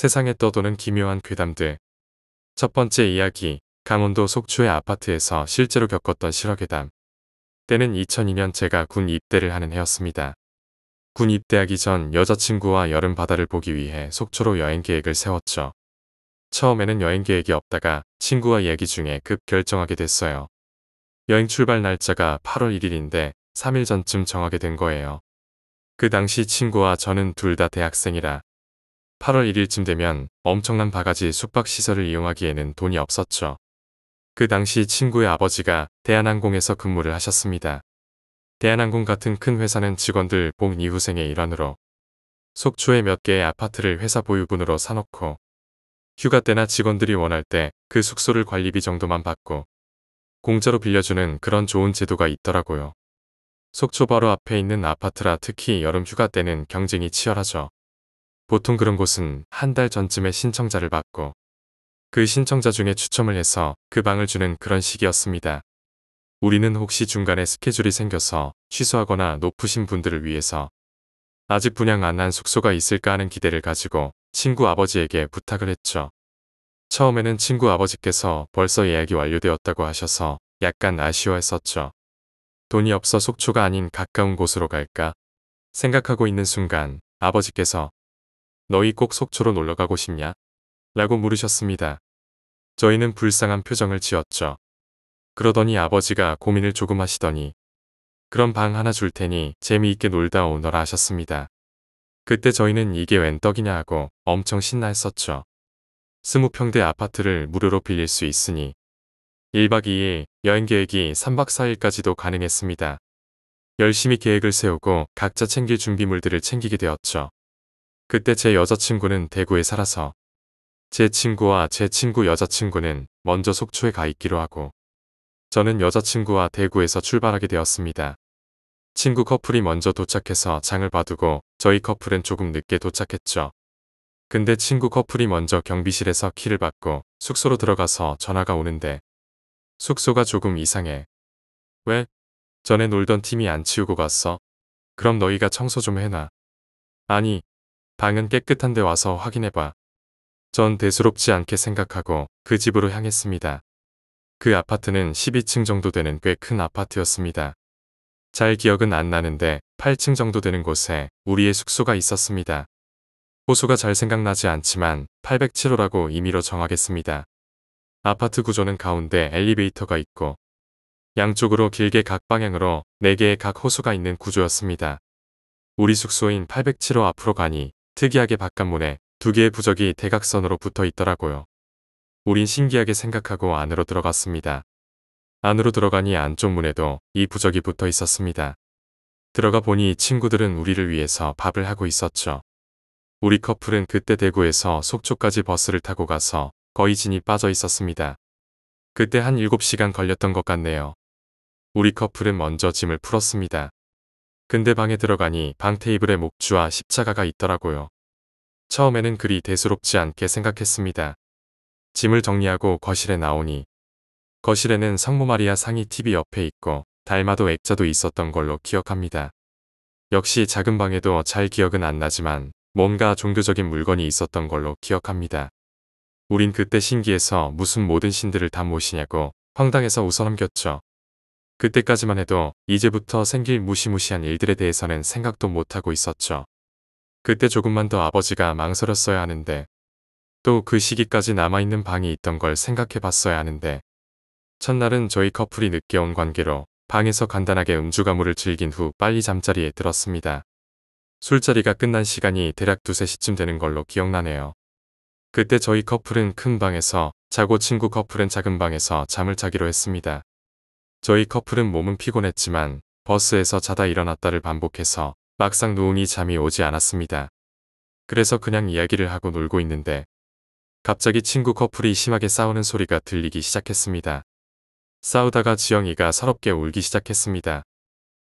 세상에 떠도는 기묘한 괴담들. 첫 번째 이야기, 강원도 속초의 아파트에서 실제로 겪었던 실화괴담. 때는 2002년 제가 군 입대를 하는 해였습니다. 군 입대하기 전 여자친구와 여름 바다를 보기 위해 속초로 여행 계획을 세웠죠. 처음에는 여행 계획이 없다가 친구와 얘기 중에 급 결정하게 됐어요. 여행 출발 날짜가 8월 1일인데 3일 전쯤 정하게 된 거예요. 그 당시 친구와 저는 둘 다 대학생이라 8월 1일쯤 되면 엄청난 바가지 숙박시설을 이용하기에는 돈이 없었죠. 그 당시 친구의 아버지가 대한항공에서 근무를 하셨습니다. 대한항공 같은 큰 회사는 직원들 봉 이후생의 일환으로 속초에 몇 개의 아파트를 회사 보유분으로 사놓고 휴가 때나 직원들이 원할 때 그 숙소를 관리비 정도만 받고 공짜로 빌려주는 그런 좋은 제도가 있더라고요. 속초 바로 앞에 있는 아파트라 특히 여름 휴가 때는 경쟁이 치열하죠. 보통 그런 곳은 한 달 전쯤에 신청자를 받고 그 신청자 중에 추첨을 해서 그 방을 주는 그런 식이었습니다. 우리는 혹시 중간에 스케줄이 생겨서 취소하거나 높으신 분들을 위해서 아직 분양 안 한 숙소가 있을까 하는 기대를 가지고 친구 아버지에게 부탁을 했죠. 처음에는 친구 아버지께서 벌써 예약이 완료되었다고 하셔서 약간 아쉬워했었죠. 돈이 없어 속초가 아닌 가까운 곳으로 갈까 생각하고 있는 순간 아버지께서 너희 꼭 속초로 놀러가고 싶냐? 라고 물으셨습니다. 저희는 불쌍한 표정을 지었죠. 그러더니 아버지가 고민을 조금 하시더니 그럼 방 하나 줄 테니 재미있게 놀다 오너라 하셨습니다. 그때 저희는 이게 웬 떡이냐 하고 엄청 신나했었죠. 스무 평대 아파트를 무료로 빌릴 수 있으니 1박 2일 여행 계획이 3박 4일까지도 가능했습니다. 열심히 계획을 세우고 각자 챙길 준비물들을 챙기게 되었죠. 그때 제 여자친구는 대구에 살아서 제 친구와 제 친구 여자친구는 먼저 속초에 가 있기로 하고 저는 여자친구와 대구에서 출발하게 되었습니다. 친구 커플이 먼저 도착해서 장을 봐두고 저희 커플은 조금 늦게 도착했죠. 근데 친구 커플이 먼저 경비실에서 키를 받고 숙소로 들어가서 전화가 오는데 숙소가 조금 이상해. 왜? 전에 놀던 팀이 안 치우고 갔어? 그럼 너희가 청소 좀 해놔. 아니, 방은 깨끗한데 와서 확인해봐. 전 대수롭지 않게 생각하고 그 집으로 향했습니다. 그 아파트는 12층 정도 되는 꽤 큰 아파트였습니다. 잘 기억은 안 나는데 8층 정도 되는 곳에 우리의 숙소가 있었습니다. 호수가 잘 생각나지 않지만 807호라고 임의로 정하겠습니다. 아파트 구조는 가운데 엘리베이터가 있고 양쪽으로 길게 각 방향으로 4개의 각 호수가 있는 구조였습니다. 우리 숙소인 807호 앞으로 가니 특이하게 바깥문에 두 개의 부적이 대각선으로 붙어 있더라고요. 우린 신기하게 생각하고 안으로 들어갔습니다. 안으로 들어가니 안쪽 문에도 이 부적이 붙어 있었습니다. 들어가 보니 친구들은 우리를 위해서 밥을 하고 있었죠. 우리 커플은 그때 대구에서 속초까지 버스를 타고 가서 거의 진이 빠져 있었습니다. 그때 한 7시간 걸렸던 것 같네요. 우리 커플은 먼저 짐을 풀었습니다. 근데 방에 들어가니 방 테이블에 목주와 십자가가 있더라고요. 처음에는 그리 대수롭지 않게 생각했습니다. 짐을 정리하고 거실에 나오니 거실에는 성모 마리아 상이 TV 옆에 있고 달마도 액자도 있었던 걸로 기억합니다. 역시 작은 방에도 잘 기억은 안 나지만 뭔가 종교적인 물건이 있었던 걸로 기억합니다. 우린 그때 신기해서 무슨 모든 신들을 다 모시냐고 황당해서 웃어넘겼죠. 그때까지만 해도 이제부터 생길 무시무시한 일들에 대해서는 생각도 못하고 있었죠. 그때 조금만 더 아버지가 망설였어야 하는데 또 그 시기까지 남아있는 방이 있던 걸 생각해 봤어야 하는데 첫날은 저희 커플이 늦게 온 관계로 방에서 간단하게 음주가물을 즐긴 후 빨리 잠자리에 들었습니다. 술자리가 끝난 시간이 대략 두세 시쯤 되는 걸로 기억나네요. 그때 저희 커플은 큰 방에서 자고 친구 커플은 작은 방에서 잠을 자기로 했습니다. 저희 커플은 몸은 피곤했지만 버스에서 자다 일어났다를 반복해서 막상 누우니 잠이 오지 않았습니다. 그래서 그냥 이야기를 하고 놀고 있는데 갑자기 친구 커플이 심하게 싸우는 소리가 들리기 시작했습니다. 싸우다가 지영이가 서럽게 울기 시작했습니다.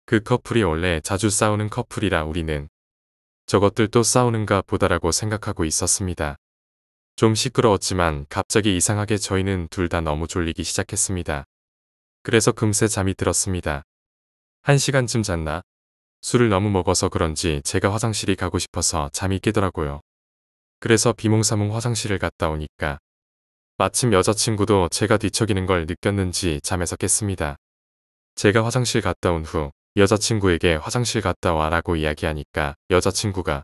그 커플이 원래 자주 싸우는 커플이라 우리는 저것들 도 싸우는가 보다라고 생각하고 있었습니다. 좀 시끄러웠지만 갑자기 이상하게 저희는 둘 다 너무 졸리기 시작했습니다. 그래서 금세 잠이 들었습니다. 한 시간쯤 잤나? 술을 너무 먹어서 그런지 제가 화장실이 가고 싶어서 잠이 깨더라고요. 그래서 비몽사몽 화장실을 갔다 오니까 마침 여자친구도 제가 뒤척이는 걸 느꼈는지 잠에서 깼습니다. 제가 화장실 갔다 온 후 여자친구에게 화장실 갔다 와라고 이야기하니까 여자친구가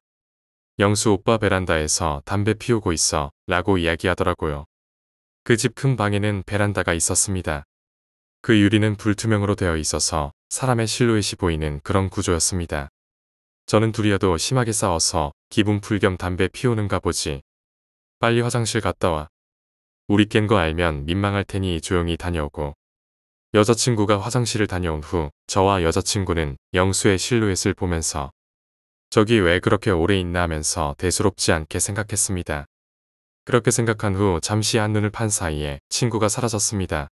영수 오빠 베란다에서 담배 피우고 있어 라고 이야기하더라고요. 그 집 큰 방에는 베란다가 있었습니다. 그 유리는 불투명으로 되어 있어서 사람의 실루엣이 보이는 그런 구조였습니다. 저는 둘이어도 심하게 싸워서 기분 풀겸 담배 피우는가 보지. 빨리 화장실 갔다 와. 우리 깬 거 알면 민망할 테니 조용히 다녀오고. 여자친구가 화장실을 다녀온 후 저와 여자친구는 영수의 실루엣을 보면서 저기 왜 그렇게 오래 있나 하면서 대수롭지 않게 생각했습니다. 그렇게 생각한 후 잠시 한눈을 판 사이에 친구가 사라졌습니다.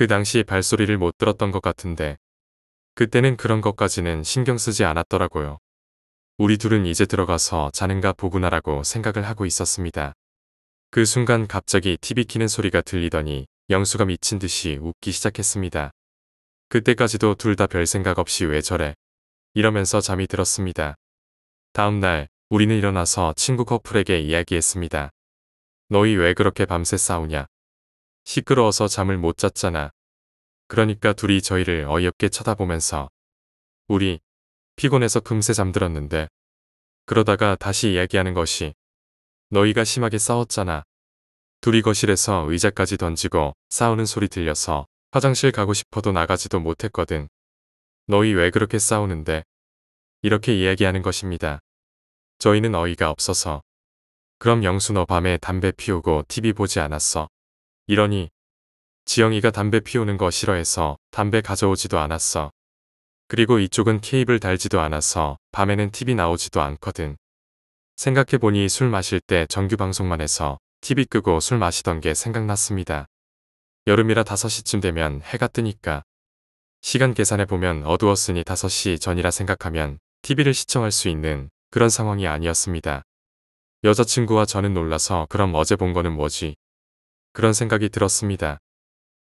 그 당시 발소리를 못 들었던 것 같은데 그때는 그런 것까지는 신경 쓰지 않았더라고요. 우리 둘은 이제 들어가서 자는가 보구나라고 생각을 하고 있었습니다. 그 순간 갑자기 TV 키는 소리가 들리더니 영수가 미친 듯이 웃기 시작했습니다. 그때까지도 둘 다 별 생각 없이 왜 저래 이러면서 잠이 들었습니다. 다음날 우리는 일어나서 친구 커플에게 이야기했습니다. 너희 왜 그렇게 밤새 싸우냐? 시끄러워서 잠을 못 잤잖아. 그러니까 둘이 저희를 어이없게 쳐다보면서 우리 피곤해서 금세 잠들었는데 그러다가 다시 이야기하는 것이 너희가 심하게 싸웠잖아. 둘이 거실에서 의자까지 던지고 싸우는 소리 들려서 화장실 가고 싶어도 나가지도 못했거든. 너희 왜 그렇게 싸우는데? 이렇게 이야기하는 것입니다. 저희는 어이가 없어서. 그럼 영수 너 밤에 담배 피우고 TV 보지 않았어. 이러니 지영이가 담배 피우는 거 싫어해서 담배 가져오지도 않았어. 그리고 이쪽은 케이블 달지도 않아서 밤에는 TV 나오지도 않거든. 생각해보니 술 마실 때 정규 방송만 해서 TV 끄고 술 마시던 게 생각났습니다. 여름이라 5시쯤 되면 해가 뜨니까 시간 계산해보면 어두웠으니 5시 전이라 생각하면 TV를 시청할 수 있는 그런 상황이 아니었습니다. 여자친구와 저는 놀라서 그럼 어제 본 거는 뭐지? 그런 생각이 들었습니다.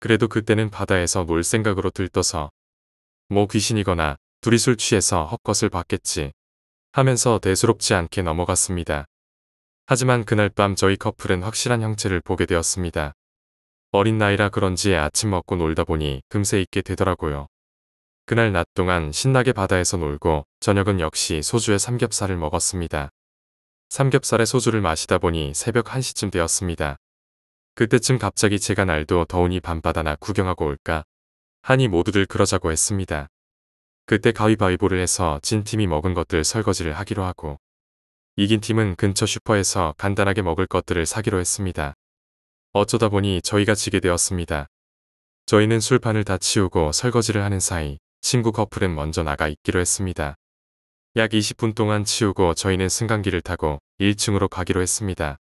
그래도 그때는 바다에서 놀 생각으로 들떠서 뭐 귀신이거나 둘이 술 취해서 헛것을 봤겠지 하면서 대수롭지 않게 넘어갔습니다. 하지만 그날 밤 저희 커플은 확실한 형체를 보게 되었습니다. 어린 나이라 그런지 아침 먹고 놀다 보니 금세 잊게 되더라고요. 그날 낮 동안 신나게 바다에서 놀고 저녁은 역시 소주에 삼겹살을 먹었습니다. 삼겹살에 소주를 마시다 보니 새벽 1시쯤 되었습니다. 그때쯤 갑자기 제가 날도 더우니 밤바다나 구경하고 올까 하니 모두들 그러자고 했습니다. 그때 가위바위보를 해서 진 팀이 먹은 것들 설거지를 하기로 하고 이긴 팀은 근처 슈퍼에서 간단하게 먹을 것들을 사기로 했습니다. 어쩌다 보니 저희가 지게 되었습니다. 저희는 술판을 다 치우고 설거지를 하는 사이 친구 커플은 먼저 나가 있기로 했습니다. 약 20분 동안 치우고 저희는 승강기를 타고 1층으로 가기로 했습니다.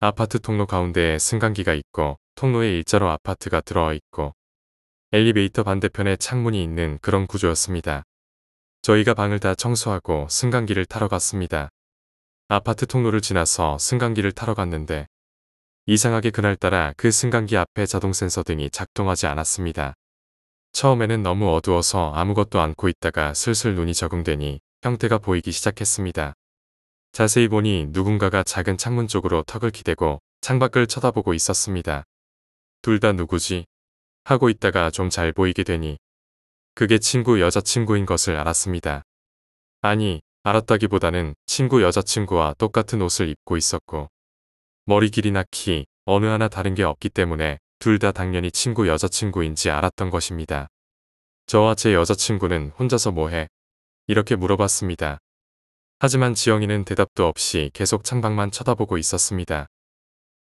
아파트 통로 가운데에 승강기가 있고 통로에 일자로 아파트가 들어와 있고 엘리베이터 반대편에 창문이 있는 그런 구조였습니다. 저희가 방을 다 청소하고 승강기를 타러 갔습니다. 아파트 통로를 지나서 승강기를 타러 갔는데 이상하게 그날따라 그 승강기 앞에 자동 센서 등이 작동하지 않았습니다. 처음에는 너무 어두워서 아무것도 안고 있다가 슬슬 눈이 적응되니 형태가 보이기 시작했습니다. 자세히 보니 누군가가 작은 창문 쪽으로 턱을 기대고 창밖을 쳐다보고 있었습니다. 둘 다 누구지? 하고 있다가 좀 잘 보이게 되니 그게 친구 여자친구인 것을 알았습니다. 아니, 알았다기보다는 친구 여자친구와 똑같은 옷을 입고 있었고 머리 길이나 키, 어느 하나 다른 게 없기 때문에 둘 다 당연히 친구 여자친구인지 알았던 것입니다. 저와 제 여자친구는 혼자서 뭐해? 이렇게 물어봤습니다. 하지만 지영이는 대답도 없이 계속 창밖만 쳐다보고 있었습니다.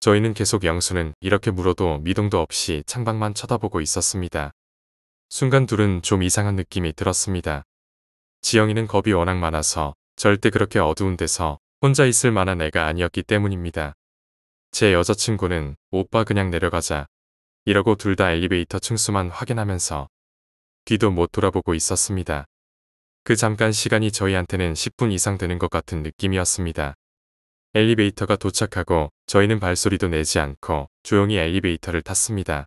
저희는 계속 영수는 이렇게 물어도 미동도 없이 창밖만 쳐다보고 있었습니다. 순간 둘은 좀 이상한 느낌이 들었습니다. 지영이는 겁이 워낙 많아서 절대 그렇게 어두운 데서 혼자 있을 만한 애가 아니었기 때문입니다. 제 여자친구는 오빠 그냥 내려가자 이러고 둘 다 엘리베이터 층수만 확인하면서 귀도못 돌아보고 있었습니다. 그 잠깐 시간이 저희한테는 10분 이상 되는 것 같은 느낌이었습니다. 엘리베이터가 도착하고 저희는 발소리도 내지 않고 조용히 엘리베이터를 탔습니다.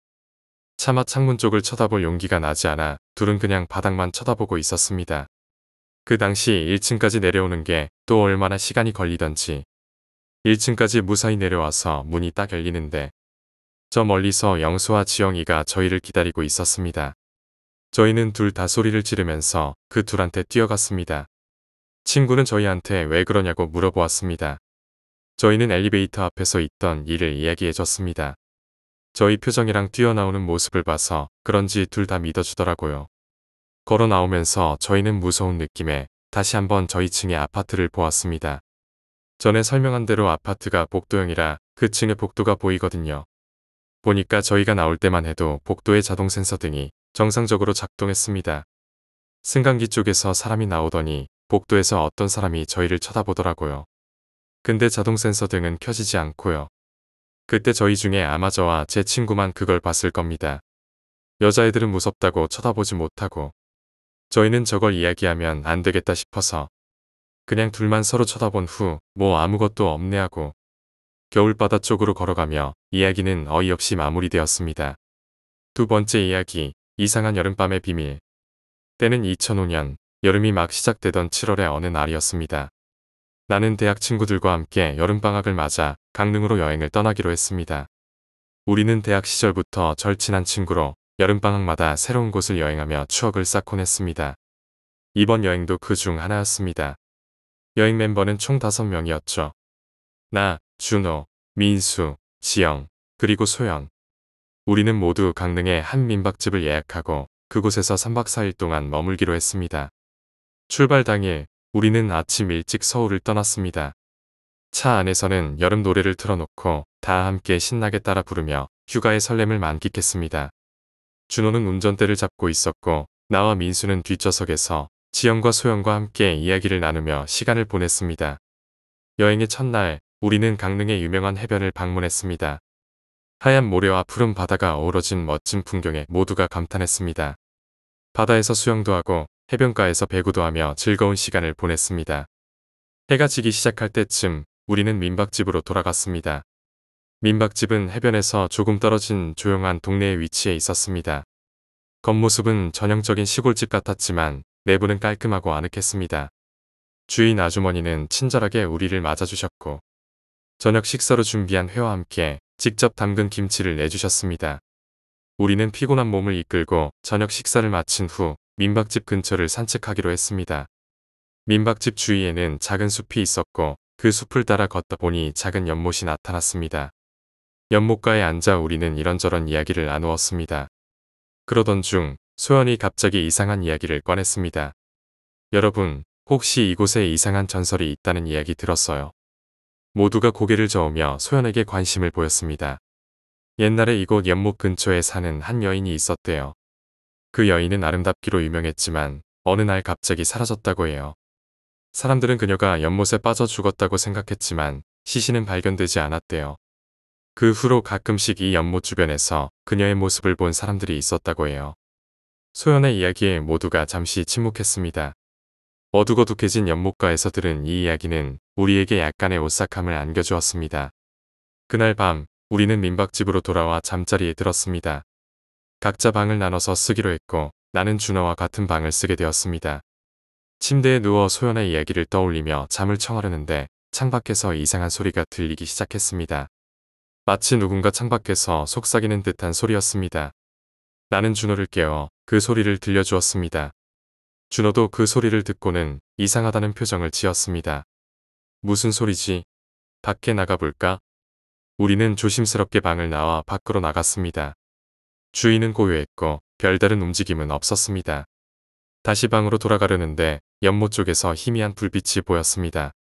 차마 창문 쪽을 쳐다볼 용기가 나지 않아 둘은 그냥 바닥만 쳐다보고 있었습니다. 그 당시 1층까지 내려오는 게 또 얼마나 시간이 걸리던지 1층까지 무사히 내려와서 문이 딱 열리는데 저 멀리서 영수와 지영이가 저희를 기다리고 있었습니다. 저희는 둘 다 소리를 지르면서 그 둘한테 뛰어갔습니다. 친구는 저희한테 왜 그러냐고 물어보았습니다. 저희는 엘리베이터 앞에서 있던 일을 이야기해줬습니다. 저희 표정이랑 뛰어나오는 모습을 봐서 그런지 둘 다 믿어주더라고요. 걸어 나오면서 저희는 무서운 느낌에 다시 한번 저희 층의 아파트를 보았습니다. 전에 설명한 대로 아파트가 복도형이라 그 층의 복도가 보이거든요. 보니까 저희가 나올 때만 해도 복도의 자동 센서 등이 정상적으로 작동했습니다. 승강기 쪽에서 사람이 나오더니 복도에서 어떤 사람이 저희를 쳐다보더라고요. 근데 자동 센서 등은 켜지지 않고요. 그때 저희 중에 아마 저와 제 친구만 그걸 봤을 겁니다. 여자애들은 무섭다고 쳐다보지 못하고 저희는 저걸 이야기하면 안 되겠다 싶어서 그냥 둘만 서로 쳐다본 후 뭐 아무것도 없네 하고 겨울바다 쪽으로 걸어가며 이야기는 어이없이 마무리되었습니다. 두 번째 이야기 이상한 여름밤의 비밀. 때는 2005년 여름이 막 시작되던 7월의 어느 날이었습니다. 나는 대학 친구들과 함께 여름방학을 맞아 강릉으로 여행을 떠나기로 했습니다. 우리는 대학 시절부터 절친한 친구로 여름방학마다 새로운 곳을 여행하며 추억을 쌓곤 했습니다. 이번 여행도 그 중 하나였습니다. 여행 멤버는 총 5명이었죠. 나, 준호, 민수, 지영, 그리고 소연 우리는 모두 강릉의 한 민박집을 예약하고 그곳에서 3박 4일 동안 머물기로 했습니다. 출발 당일 우리는 아침 일찍 서울을 떠났습니다. 차 안에서는 여름 노래를 틀어놓고 다 함께 신나게 따라 부르며 휴가의 설렘을 만끽했습니다. 준호는 운전대를 잡고 있었고 나와 민수는 뒷좌석에서 지영과 소영과 함께 이야기를 나누며 시간을 보냈습니다. 여행의 첫날 우리는 강릉의 유명한 해변을 방문했습니다. 하얀 모래와 푸른 바다가 어우러진 멋진 풍경에 모두가 감탄했습니다. 바다에서 수영도 하고 해변가에서 배구도 하며 즐거운 시간을 보냈습니다. 해가 지기 시작할 때쯤 우리는 민박집으로 돌아갔습니다. 민박집은 해변에서 조금 떨어진 조용한 동네의 위치에 있었습니다. 겉모습은 전형적인 시골집 같았지만 내부는 깔끔하고 아늑했습니다. 주인 아주머니는 친절하게 우리를 맞아주셨고 저녁 식사로 준비한 회와 함께 직접 담근 김치를 내주셨습니다. 우리는 피곤한 몸을 이끌고 저녁 식사를 마친 후 민박집 근처를 산책하기로 했습니다. 민박집 주위에는 작은 숲이 있었고 그 숲을 따라 걷다 보니 작은 연못이 나타났습니다. 연못가에 앉아 우리는 이런저런 이야기를 나누었습니다. 그러던 중 소연이 갑자기 이상한 이야기를 꺼냈습니다. 여러분, 혹시 이곳에 이상한 전설이 있다는 이야기 들었어요. 모두가 고개를 저으며 소연에게 관심을 보였습니다. 옛날에 이곳 연못 근처에 사는 한 여인이 있었대요. 그 여인은 아름답기로 유명했지만 어느 날 갑자기 사라졌다고 해요. 사람들은 그녀가 연못에 빠져 죽었다고 생각했지만 시신은 발견되지 않았대요. 그 후로 가끔씩 이 연못 주변에서 그녀의 모습을 본 사람들이 있었다고 해요. 소연의 이야기에 모두가 잠시 침묵했습니다. 어둑어둑해진 연못가에서 들은 이 이야기는 우리에게 약간의 오싹함을 안겨주었습니다. 그날 밤 우리는 민박집으로 돌아와 잠자리에 들었습니다. 각자 방을 나눠서 쓰기로 했고 나는 준호와 같은 방을 쓰게 되었습니다. 침대에 누워 소연의 이야기를 떠올리며 잠을 청하려는데 창밖에서 이상한 소리가 들리기 시작했습니다. 마치 누군가 창밖에서 속삭이는 듯한 소리였습니다. 나는 준호를 깨워 그 소리를 들려주었습니다. 준호도 그 소리를 듣고는 이상하다는 표정을 지었습니다. 무슨 소리지? 밖에 나가볼까? 우리는 조심스럽게 방을 나와 밖으로 나갔습니다. 주인은 고요했고 별다른 움직임은 없었습니다. 다시 방으로 돌아가려는데 연못 쪽에서 희미한 불빛이 보였습니다.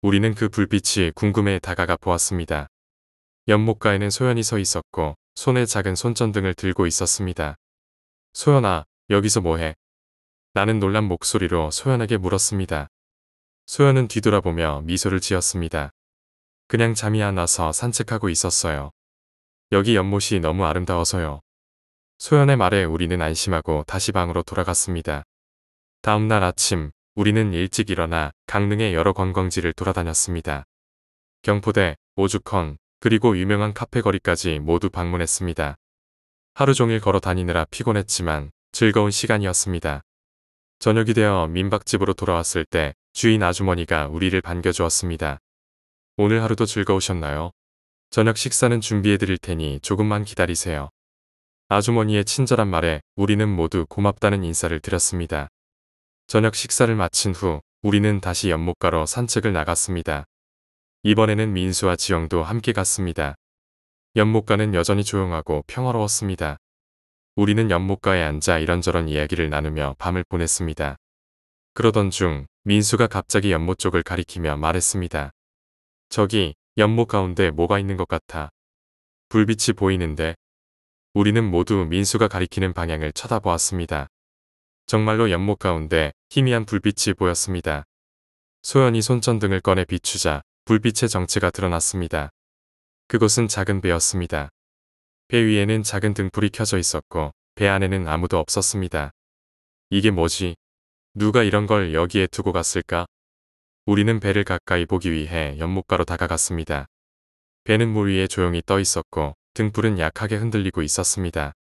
우리는 그 불빛이 궁금해 다가가 보았습니다. 연못가에는 소연이 서 있었고 손에 작은 손전등을 들고 있었습니다. 소연아, 여기서 뭐해? 나는 놀란 목소리로 소연에게 물었습니다. 소연은 뒤돌아보며 미소를 지었습니다. 그냥 잠이 안 와서 산책하고 있었어요. 여기 연못이 너무 아름다워서요. 소연의 말에 우리는 안심하고 다시 방으로 돌아갔습니다. 다음날 아침 우리는 일찍 일어나 강릉의 여러 관광지를 돌아다녔습니다. 경포대, 오죽헌, 그리고 유명한 카페 거리까지 모두 방문했습니다. 하루 종일 걸어 다니느라 피곤했지만 즐거운 시간이었습니다. 저녁이 되어 민박집으로 돌아왔을 때 주인 아주머니가 우리를 반겨주었습니다. 오늘 하루도 즐거우셨나요? 저녁 식사는 준비해드릴 테니 조금만 기다리세요. 아주머니의 친절한 말에 우리는 모두 고맙다는 인사를 드렸습니다. 저녁 식사를 마친 후 우리는 다시 연못가로 산책을 나갔습니다. 이번에는 민수와 지영도 함께 갔습니다. 연못가는 여전히 조용하고 평화로웠습니다. 우리는 연못가에 앉아 이런저런 이야기를 나누며 밤을 보냈습니다. 그러던 중 민수가 갑자기 연못 쪽을 가리키며 말했습니다. 저기 연못 가운데 뭐가 있는 것 같아. 불빛이 보이는데 우리는 모두 민수가 가리키는 방향을 쳐다보았습니다. 정말로 연못 가운데 희미한 불빛이 보였습니다. 소연이 손전등을 꺼내 비추자 불빛의 정체가 드러났습니다. 그것은 작은 배였습니다. 배 위에는 작은 등불이 켜져 있었고 배 안에는 아무도 없었습니다. 이게 뭐지? 누가 이런 걸 여기에 두고 갔을까? 우리는 배를 가까이 보기 위해 연못가로 다가갔습니다. 배는 물 위에 조용히 떠 있었고 등불은 약하게 흔들리고 있었습니다.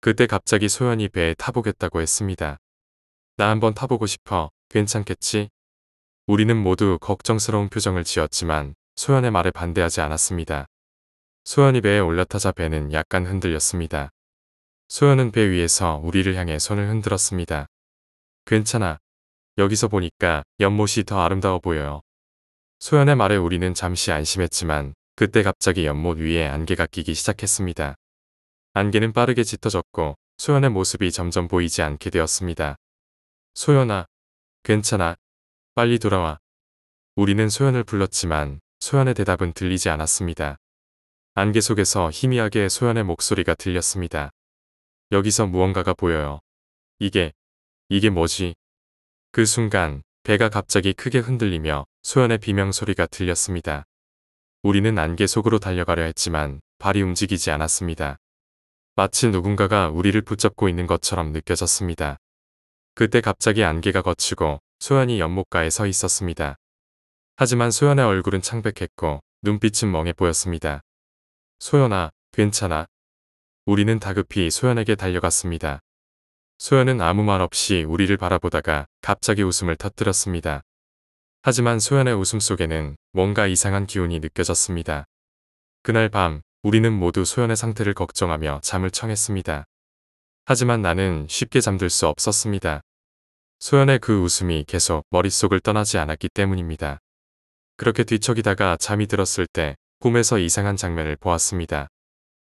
그때 갑자기 소연이 배에 타보겠다고 했습니다. 나 한번 타보고 싶어. 괜찮겠지? 우리는 모두 걱정스러운 표정을 지었지만 소연의 말에 반대하지 않았습니다. 소연이 배에 올라타자 배는 약간 흔들렸습니다. 소연은 배 위에서 우리를 향해 손을 흔들었습니다. 괜찮아. 여기서 보니까 연못이 더 아름다워 보여요. 소연의 말에 우리는 잠시 안심했지만 그때 갑자기 연못 위에 안개가 끼기 시작했습니다. 안개는 빠르게 짙어졌고 소연의 모습이 점점 보이지 않게 되었습니다. 소연아, 괜찮아. 빨리 돌아와. 우리는 소연을 불렀지만 소연의 대답은 들리지 않았습니다. 안개 속에서 희미하게 소연의 목소리가 들렸습니다. 여기서 무언가가 보여요. 이게 이게 뭐지? 그 순간 배가 갑자기 크게 흔들리며 소연의 비명소리가 들렸습니다. 우리는 안개 속으로 달려가려 했지만 발이 움직이지 않았습니다. 마치 누군가가 우리를 붙잡고 있는 것처럼 느껴졌습니다. 그때 갑자기 안개가 걷히고 소연이 연못가에 서 있었습니다. 하지만 소연의 얼굴은 창백했고 눈빛은 멍해 보였습니다. 소연아, 괜찮아. 우리는 다급히 소연에게 달려갔습니다. 소연은 아무 말 없이 우리를 바라보다가 갑자기 웃음을 터뜨렸습니다. 하지만 소연의 웃음 속에는 뭔가 이상한 기운이 느껴졌습니다. 그날 밤 우리는 모두 소연의 상태를 걱정하며 잠을 청했습니다. 하지만 나는 쉽게 잠들 수 없었습니다. 소연의 그 웃음이 계속 머릿속을 떠나지 않았기 때문입니다. 그렇게 뒤척이다가 잠이 들었을 때 꿈에서 이상한 장면을 보았습니다.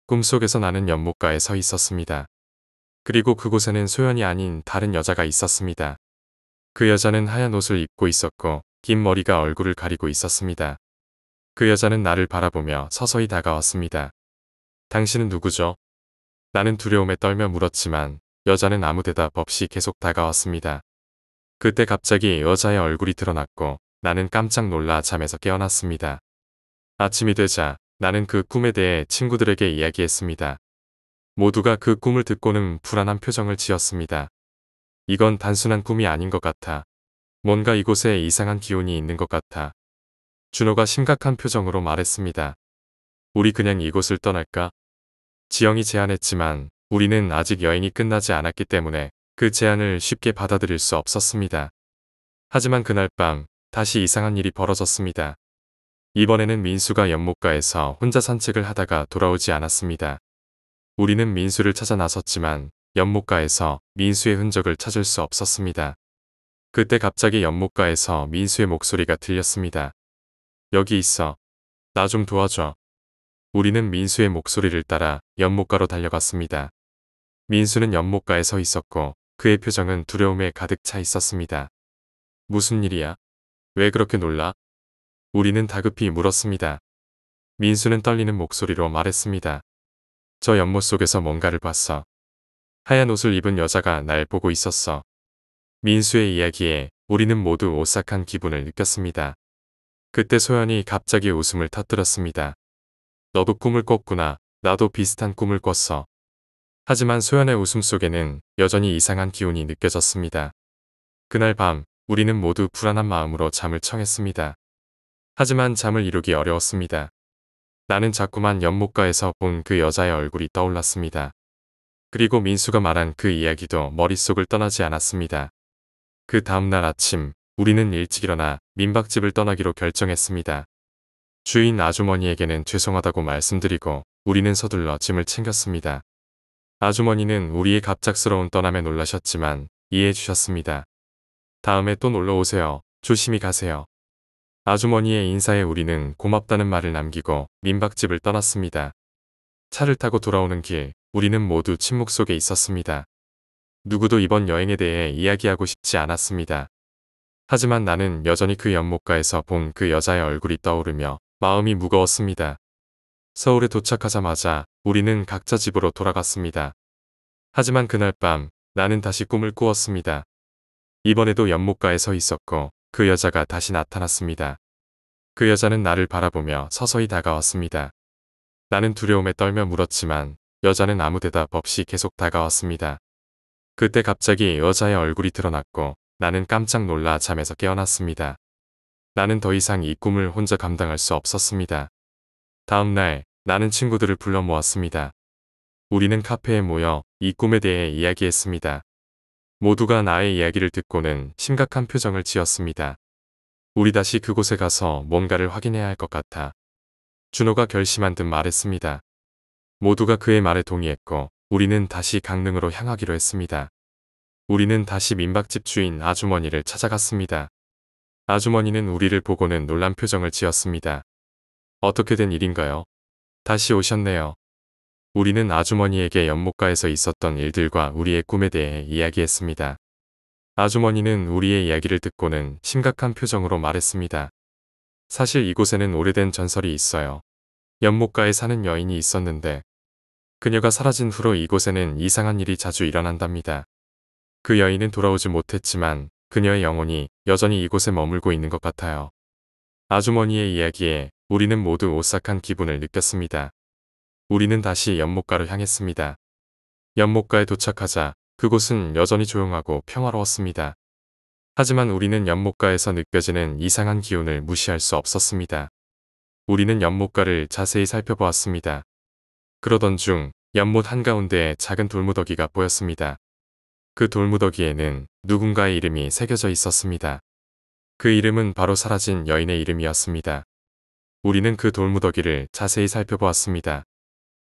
꿈속에서 나는 연못가에 서 있었습니다. 그리고 그곳에는 소연이 아닌 다른 여자가 있었습니다. 그 여자는 하얀 옷을 입고 있었고 긴 머리가 얼굴을 가리고 있었습니다. 그 여자는 나를 바라보며 서서히 다가왔습니다. 당신은 누구죠? 나는 두려움에 떨며 물었지만 여자는 아무 대답 없이 계속 다가왔습니다. 그때 갑자기 여자의 얼굴이 드러났고 나는 깜짝 놀라 잠에서 깨어났습니다. 아침이 되자 나는 그 꿈에 대해 친구들에게 이야기했습니다. 모두가 그 꿈을 듣고는 불안한 표정을 지었습니다. 이건 단순한 꿈이 아닌 것 같아. 뭔가 이곳에 이상한 기운이 있는 것 같아. 준호가 심각한 표정으로 말했습니다. 우리 그냥 이곳을 떠날까? 지영이 제안했지만 우리는 아직 여행이 끝나지 않았기 때문에 그 제안을 쉽게 받아들일 수 없었습니다. 하지만 그날 밤 다시 이상한 일이 벌어졌습니다. 이번에는 민수가 연못가에서 혼자 산책을 하다가 돌아오지 않았습니다. 우리는 민수를 찾아 나섰지만 연못가에서 민수의 흔적을 찾을 수 없었습니다. 그때 갑자기 연못가에서 민수의 목소리가 들렸습니다. 여기 있어. 나 좀 도와줘. 우리는 민수의 목소리를 따라 연못가로 달려갔습니다. 민수는 연못가에 서 있었고 그의 표정은 두려움에 가득 차 있었습니다. 무슨 일이야? 왜 그렇게 놀라? 우리는 다급히 물었습니다. 민수는 떨리는 목소리로 말했습니다. 저 연못 속에서 뭔가를 봤어. 하얀 옷을 입은 여자가 날 보고 있었어. 민수의 이야기에 우리는 모두 오싹한 기분을 느꼈습니다. 그때 소연이 갑자기 웃음을 터뜨렸습니다. 너도 꿈을 꿨구나. 나도 비슷한 꿈을 꿨어. 하지만 소연의 웃음 속에는 여전히 이상한 기운이 느껴졌습니다. 그날 밤 우리는 모두 불안한 마음으로 잠을 청했습니다. 하지만 잠을 이루기 어려웠습니다. 나는 자꾸만 연못가에서 본 그 여자의 얼굴이 떠올랐습니다. 그리고 민수가 말한 그 이야기도 머릿속을 떠나지 않았습니다. 그 다음날 아침 우리는 일찍 일어나 민박집을 떠나기로 결정했습니다. 주인 아주머니에게는 죄송하다고 말씀드리고 우리는 서둘러 짐을 챙겼습니다. 아주머니는 우리의 갑작스러운 떠남에 놀라셨지만 이해해 주셨습니다. 다음에 또 놀러 오세요. 조심히 가세요. 아주머니의 인사에 우리는 고맙다는 말을 남기고 민박집을 떠났습니다. 차를 타고 돌아오는 길 우리는 모두 침묵 속에 있었습니다. 누구도 이번 여행에 대해 이야기하고 싶지 않았습니다. 하지만 나는 여전히 그 연못가에서 본 그 여자의 얼굴이 떠오르며 마음이 무거웠습니다. 서울에 도착하자마자 우리는 각자 집으로 돌아갔습니다. 하지만 그날 밤 나는 다시 꿈을 꾸었습니다. 이번에도 연못가에 서 있었고 그 여자가 다시 나타났습니다. 그 여자는 나를 바라보며 서서히 다가왔습니다. 나는 두려움에 떨며 물었지만 여자는 아무 대답 없이 계속 다가왔습니다. 그때 갑자기 여자의 얼굴이 드러났고 나는 깜짝 놀라 잠에서 깨어났습니다. 나는 더 이상 이 꿈을 혼자 감당할 수 없었습니다. 다음날 나는 친구들을 불러 모았습니다. 우리는 카페에 모여 이 꿈에 대해 이야기했습니다. 모두가 나의 이야기를 듣고는 심각한 표정을 지었습니다. 우리 다시 그곳에 가서 뭔가를 확인해야 할 것 같아. 준호가 결심한 듯 말했습니다. 모두가 그의 말에 동의했고 우리는 다시 강릉으로 향하기로 했습니다. 우리는 다시 민박집 주인 아주머니를 찾아갔습니다. 아주머니는 우리를 보고는 놀란 표정을 지었습니다. 어떻게 된 일인가요? 다시 오셨네요. 우리는 아주머니에게 연못가에서 있었던 일들과 우리의 꿈에 대해 이야기했습니다. 아주머니는 우리의 이야기를 듣고는 심각한 표정으로 말했습니다. 사실 이곳에는 오래된 전설이 있어요. 연못가에 사는 여인이 있었는데 그녀가 사라진 후로 이곳에는 이상한 일이 자주 일어난답니다. 그 여인은 돌아오지 못했지만 그녀의 영혼이 여전히 이곳에 머물고 있는 것 같아요. 아주머니의 이야기에 우리는 모두 오싹한 기분을 느꼈습니다. 우리는 다시 연못가로 향했습니다. 연못가에 도착하자 그곳은 여전히 조용하고 평화로웠습니다. 하지만 우리는 연못가에서 느껴지는 이상한 기운을 무시할 수 없었습니다. 우리는 연못가를 자세히 살펴보았습니다. 그러던 중 연못 한가운데에 작은 돌무더기가 보였습니다. 그 돌무더기에는 누군가의 이름이 새겨져 있었습니다. 그 이름은 바로 사라진 여인의 이름이었습니다. 우리는 그 돌무더기를 자세히 살펴보았습니다.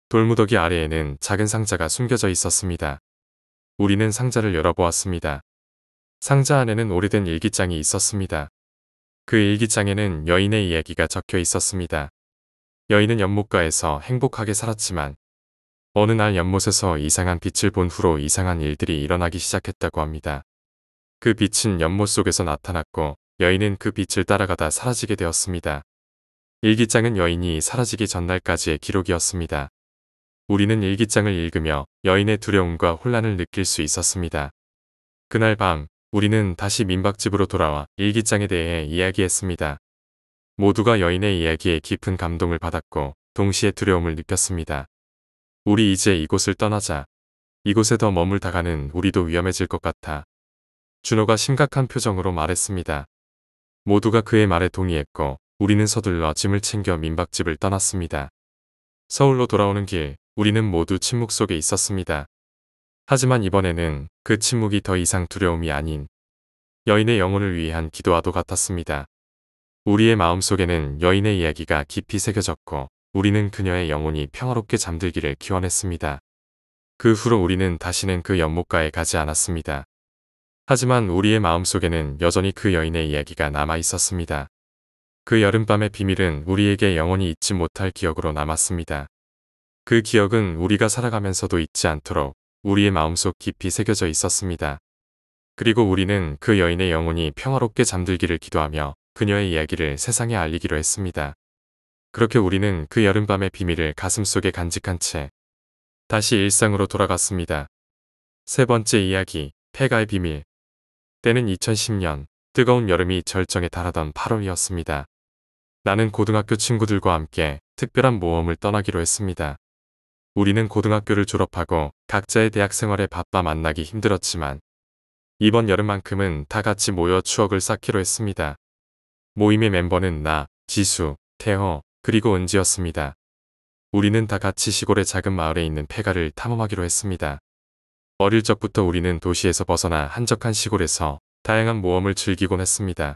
돌무더기 아래에는 작은 상자가 숨겨져 있었습니다. 우리는 상자를 열어보았습니다. 상자 안에는 오래된 일기장이 있었습니다. 그 일기장에는 여인의 이야기가 적혀 있었습니다. 여인은 연못가에서 행복하게 살았지만 어느 날 연못에서 이상한 빛을 본 후로 이상한 일들이 일어나기 시작했다고 합니다. 그 빛은 연못 속에서 나타났고 여인은 그 빛을 따라가다 사라지게 되었습니다. 일기장은 여인이 사라지기 전날까지의 기록이었습니다. 우리는 일기장을 읽으며 여인의 두려움과 혼란을 느낄 수 있었습니다. 그날 밤 우리는 다시 민박집으로 돌아와 일기장에 대해 이야기했습니다. 모두가 여인의 이야기에 깊은 감동을 받았고 동시에 두려움을 느꼈습니다. 우리 이제 이곳을 떠나자. 이곳에 더 머물다가는 우리도 위험해질 것 같아. 준호가 심각한 표정으로 말했습니다. 모두가 그의 말에 동의했고 우리는 서둘러 짐을 챙겨 민박집을 떠났습니다. 서울로 돌아오는 길 우리는 모두 침묵 속에 있었습니다. 하지만 이번에는 그 침묵이 더 이상 두려움이 아닌 여인의 영혼을 위한 기도와도 같았습니다. 우리의 마음속에는 여인의 이야기가 깊이 새겨졌고 우리는 그녀의 영혼이 평화롭게 잠들기를 기원했습니다. 그 후로 우리는 다시는 그 연못가에 가지 않았습니다. 하지만 우리의 마음속에는 여전히 그 여인의 이야기가 남아 있었습니다. 그 여름밤의 비밀은 우리에게 영원히 잊지 못할 기억으로 남았습니다. 그 기억은 우리가 살아가면서도 잊지 않도록 우리의 마음속 깊이 새겨져 있었습니다. 그리고 우리는 그 여인의 영혼이 평화롭게 잠들기를 기도하며 그녀의 이야기를 세상에 알리기로 했습니다. 그렇게 우리는 그 여름밤의 비밀을 가슴속에 간직한 채 다시 일상으로 돌아갔습니다. 세 번째 이야기, 폐가의 비밀. 때는 2010년, 뜨거운 여름이 절정에 달하던 8월이었습니다. 나는 고등학교 친구들과 함께 특별한 모험을 떠나기로 했습니다. 우리는 고등학교를 졸업하고 각자의 대학 생활에 바빠 만나기 힘들었지만 이번 여름만큼은 다 같이 모여 추억을 쌓기로 했습니다. 모임의 멤버는 나, 지수, 태호, 그리고 은지였습니다. 우리는 다 같이 시골의 작은 마을에 있는 폐가를 탐험하기로 했습니다. 어릴 적부터 우리는 도시에서 벗어나 한적한 시골에서 다양한 모험을 즐기곤 했습니다.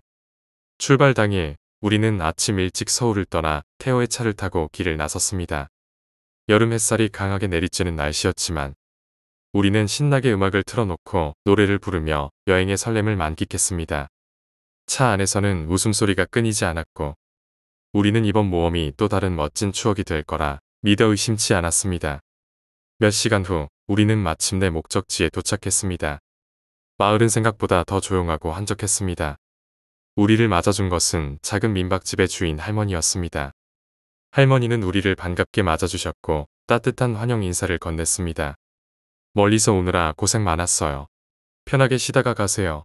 출발 당일 우리는 아침 일찍 서울을 떠나 태호의 차를 타고 길을 나섰습니다. 여름 햇살이 강하게 내리쬐는 날씨였지만 우리는 신나게 음악을 틀어놓고 노래를 부르며 여행의 설렘을 만끽했습니다. 차 안에서는 웃음소리가 끊이지 않았고 우리는 이번 모험이 또 다른 멋진 추억이 될 거라 믿어 의심치 않았습니다. 몇 시간 후 우리는 마침내 목적지에 도착했습니다. 마을은 생각보다 더 조용하고 한적했습니다. 우리를 맞아준 것은 작은 민박집의 주인 할머니였습니다. 할머니는 우리를 반갑게 맞아주셨고 따뜻한 환영 인사를 건넸습니다. 멀리서 오느라 고생 많았어요. 편하게 쉬다가 가세요.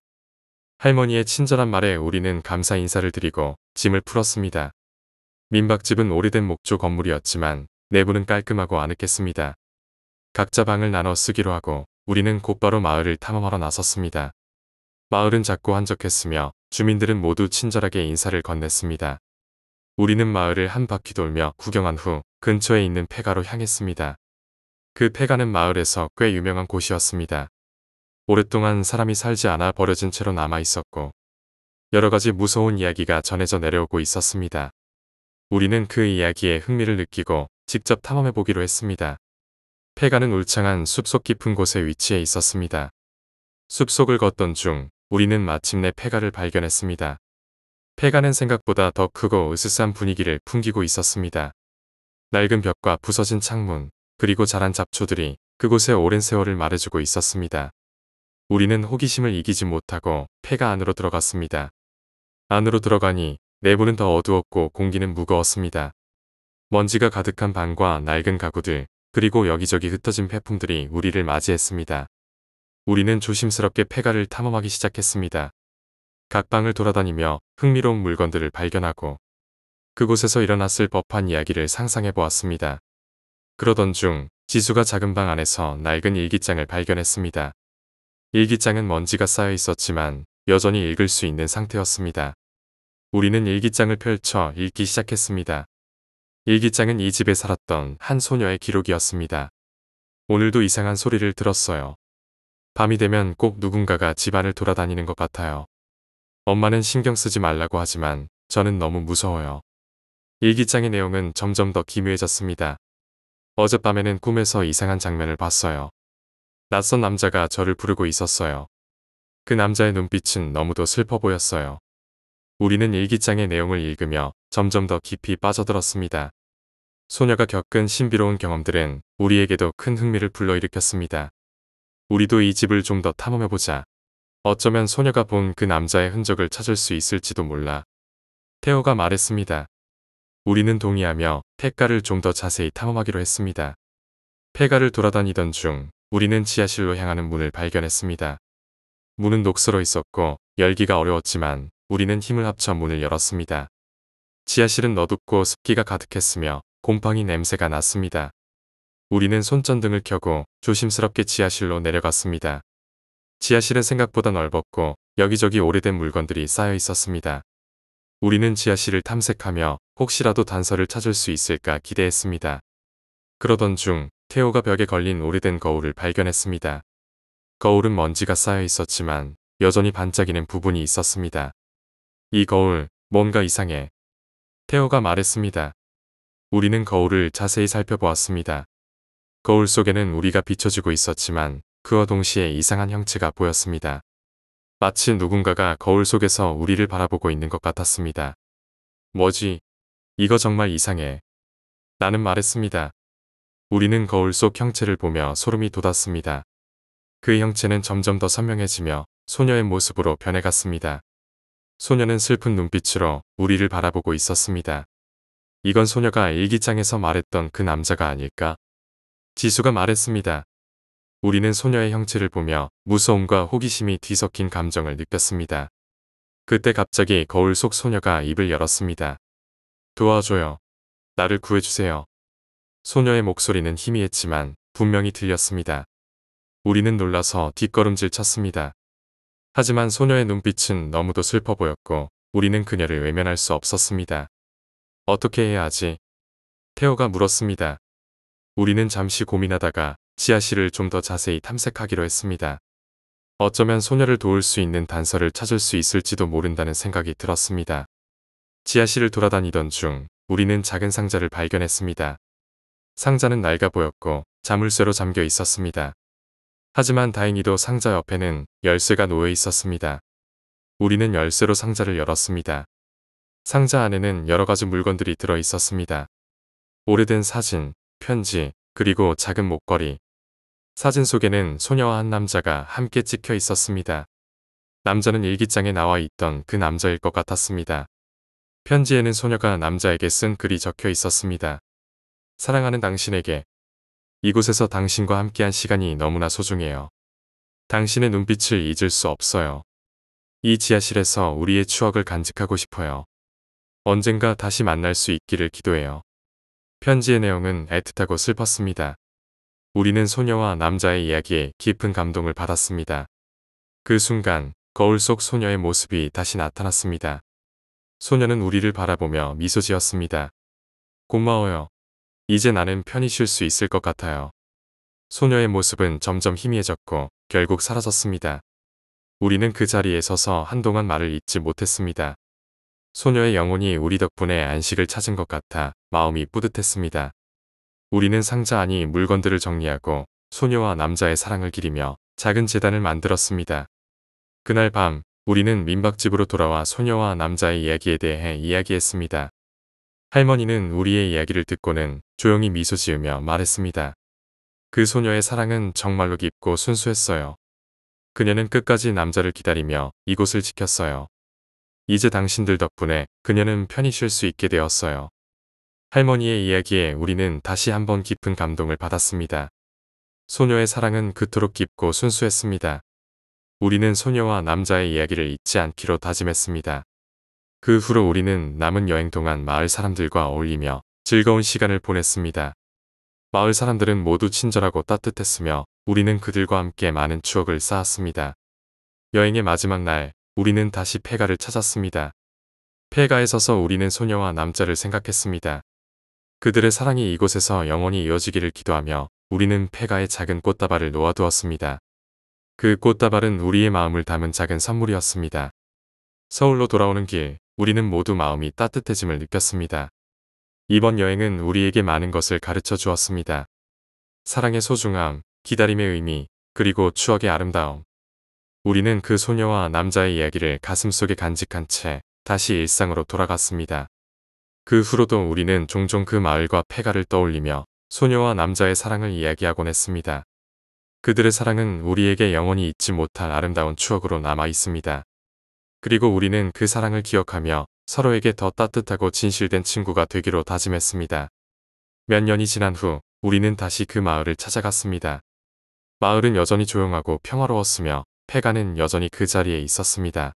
할머니의 친절한 말에 우리는 감사 인사를 드리고 짐을 풀었습니다. 민박집은 오래된 목조 건물이었지만 내부는 깔끔하고 아늑했습니다. 각자 방을 나눠 쓰기로 하고 우리는 곧바로 마을을 탐험하러 나섰습니다. 마을은 작고 한적했으며 주민들은 모두 친절하게 인사를 건넸습니다. 우리는 마을을 한 바퀴 돌며 구경한 후 근처에 있는 폐가로 향했습니다. 그 폐가는 마을에서 꽤 유명한 곳이었습니다. 오랫동안 사람이 살지 않아 버려진 채로 남아 있었고 여러 가지 무서운 이야기가 전해져 내려오고 있었습니다. 우리는 그 이야기에 흥미를 느끼고 직접 탐험해 보기로 했습니다. 폐가는 울창한 숲속 깊은 곳에 위치해 있었습니다. 숲속을 걷던 중 우리는 마침내 폐가를 발견했습니다. 폐가는 생각보다 더 크고 으스스한 분위기를 풍기고 있었습니다. 낡은 벽과 부서진 창문, 그리고 자란 잡초들이 그곳의 오랜 세월을 말해주고 있었습니다. 우리는 호기심을 이기지 못하고 폐가 안으로 들어갔습니다. 안으로 들어가니 내부는 더 어두웠고 공기는 무거웠습니다. 먼지가 가득한 방과 낡은 가구들, 그리고 여기저기 흩어진 폐품들이 우리를 맞이했습니다. 우리는 조심스럽게 폐가를 탐험하기 시작했습니다. 각 방을 돌아다니며 흥미로운 물건들을 발견하고 그곳에서 일어났을 법한 이야기를 상상해 보았습니다. 그러던 중 지수가 작은 방 안에서 낡은 일기장을 발견했습니다. 일기장은 먼지가 쌓여 있었지만 여전히 읽을 수 있는 상태였습니다. 우리는 일기장을 펼쳐 읽기 시작했습니다. 일기장은 이 집에 살았던 한 소녀의 기록이었습니다. 오늘도 이상한 소리를 들었어요. 밤이 되면 꼭 누군가가 집안을 돌아다니는 것 같아요. 엄마는 신경 쓰지 말라고 하지만 저는 너무 무서워요. 일기장의 내용은 점점 더 기묘해졌습니다. 어젯밤에는 꿈에서 이상한 장면을 봤어요. 낯선 남자가 저를 부르고 있었어요. 그 남자의 눈빛은 너무도 슬퍼 보였어요. 우리는 일기장의 내용을 읽으며 점점 더 깊이 빠져들었습니다. 소녀가 겪은 신비로운 경험들은 우리에게도 큰 흥미를 불러일으켰습니다. 우리도 이 집을 좀 더 탐험해보자. 어쩌면 소녀가 본 그 남자의 흔적을 찾을 수 있을지도 몰라. 태호가 말했습니다. 우리는 동의하며 폐가를 좀 더 자세히 탐험하기로 했습니다. 폐가를 돌아다니던 중 우리는 지하실로 향하는 문을 발견했습니다. 문은 녹슬어 있었고 열기가 어려웠지만 우리는 힘을 합쳐 문을 열었습니다. 지하실은 어둡고 습기가 가득했으며 곰팡이 냄새가 났습니다. 우리는 손전등을 켜고 조심스럽게 지하실로 내려갔습니다. 지하실은 생각보다 넓었고 여기저기 오래된 물건들이 쌓여 있었습니다. 우리는 지하실을 탐색하며 혹시라도 단서를 찾을 수 있을까 기대했습니다. 그러던 중 태호가 벽에 걸린 오래된 거울을 발견했습니다. 거울은 먼지가 쌓여 있었지만 여전히 반짝이는 부분이 있었습니다. 이 거울, 뭔가 이상해. 태호가 말했습니다. 우리는 거울을 자세히 살펴보았습니다. 거울 속에는 우리가 비춰지고 있었지만 그와 동시에 이상한 형체가 보였습니다. 마치 누군가가 거울 속에서 우리를 바라보고 있는 것 같았습니다. 뭐지? 이거 정말 이상해. 나는 말했습니다. 우리는 거울 속 형체를 보며 소름이 돋았습니다. 그 형체는 점점 더 선명해지며 소녀의 모습으로 변해갔습니다. 소녀는 슬픈 눈빛으로 우리를 바라보고 있었습니다. 이건 소녀가 일기장에서 말했던 그 남자가 아닐까? 지수가 말했습니다. 우리는 소녀의 형체를 보며 무서움과 호기심이 뒤섞인 감정을 느꼈습니다. 그때 갑자기 거울 속 소녀가 입을 열었습니다. 도와줘요. 나를 구해주세요. 소녀의 목소리는 희미했지만 분명히 들렸습니다. 우리는 놀라서 뒷걸음질 쳤습니다. 하지만 소녀의 눈빛은 너무도 슬퍼 보였고 우리는 그녀를 외면할 수 없었습니다. 어떻게 해야 하지? 태호가 물었습니다. 우리는 잠시 고민하다가 지아씨를 좀더 자세히 탐색하기로 했습니다. 어쩌면 소녀를 도울 수 있는 단서를 찾을 수 있을지도 모른다는 생각이 들었습니다. 지하실을 돌아다니던 중 우리는 작은 상자를 발견했습니다. 상자는 낡아 보였고 자물쇠로 잠겨 있었습니다. 하지만 다행히도 상자 옆에는 열쇠가 놓여 있었습니다. 우리는 열쇠로 상자를 열었습니다. 상자 안에는 여러 가지 물건들이 들어 있었습니다. 오래된 사진, 편지, 그리고 작은 목걸이, 사진 속에는 소녀와 한 남자가 함께 찍혀 있었습니다. 남자는 일기장에 나와 있던 그 남자일 것 같았습니다. 편지에는 소녀가 남자에게 쓴 글이 적혀 있었습니다. 사랑하는 당신에게 이곳에서 당신과 함께한 시간이 너무나 소중해요. 당신의 눈빛을 잊을 수 없어요. 이 지하실에서 우리의 추억을 간직하고 싶어요. 언젠가 다시 만날 수 있기를 기도해요. 편지의 내용은 애틋하고 슬펐습니다. 우리는 소녀와 남자의 이야기에 깊은 감동을 받았습니다. 그 순간 거울 속 소녀의 모습이 다시 나타났습니다. 소녀는 우리를 바라보며 미소 지었습니다. 고마워요. 이제 나는 편히 쉴 수 있을 것 같아요. 소녀의 모습은 점점 희미해졌고 결국 사라졌습니다. 우리는 그 자리에 서서 한동안 말을 잇지 못했습니다. 소녀의 영혼이 우리 덕분에 안식을 찾은 것 같아 마음이 뿌듯했습니다. 우리는 상자 안이 물건들을 정리하고 소녀와 남자의 사랑을 기리며 작은 재단을 만들었습니다. 그날 밤 우리는 민박집으로 돌아와 소녀와 남자의 이야기에 대해 이야기했습니다. 할머니는 우리의 이야기를 듣고는 조용히 미소 지으며 말했습니다. 그 소녀의 사랑은 정말로 깊고 순수했어요. 그녀는 끝까지 남자를 기다리며 이곳을 지켰어요. 이제 당신들 덕분에 그녀는 편히 쉴 수 있게 되었어요. 할머니의 이야기에 우리는 다시 한번 깊은 감동을 받았습니다. 소녀의 사랑은 그토록 깊고 순수했습니다. 우리는 소녀와 남자의 이야기를 잊지 않기로 다짐했습니다. 그 후로 우리는 남은 여행 동안 마을 사람들과 어울리며 즐거운 시간을 보냈습니다. 마을 사람들은 모두 친절하고 따뜻했으며 우리는 그들과 함께 많은 추억을 쌓았습니다. 여행의 마지막 날 우리는 다시 폐가를 찾았습니다. 폐가에 서서 우리는 소녀와 남자를 생각했습니다. 그들의 사랑이 이곳에서 영원히 이어지기를 기도하며 우리는 폐가의 작은 꽃다발을 놓아두었습니다. 그 꽃다발은 우리의 마음을 담은 작은 선물이었습니다. 서울로 돌아오는 길, 우리는 모두 마음이 따뜻해짐을 느꼈습니다. 이번 여행은 우리에게 많은 것을 가르쳐 주었습니다. 사랑의 소중함, 기다림의 의미, 그리고 추억의 아름다움. 우리는 그 소녀와 남자의 이야기를 가슴속에 간직한 채 다시 일상으로 돌아갔습니다. 그 후로도 우리는 종종 그 마을과 폐가를 떠올리며 소녀와 남자의 사랑을 이야기하곤 했습니다. 그들의 사랑은 우리에게 영원히 잊지 못할 아름다운 추억으로 남아 있습니다. 그리고 우리는 그 사랑을 기억하며 서로에게 더 따뜻하고 진실된 친구가 되기로 다짐했습니다. 몇 년이 지난 후 우리는 다시 그 마을을 찾아갔습니다. 마을은 여전히 조용하고 평화로웠으며 폐가는 여전히 그 자리에 있었습니다.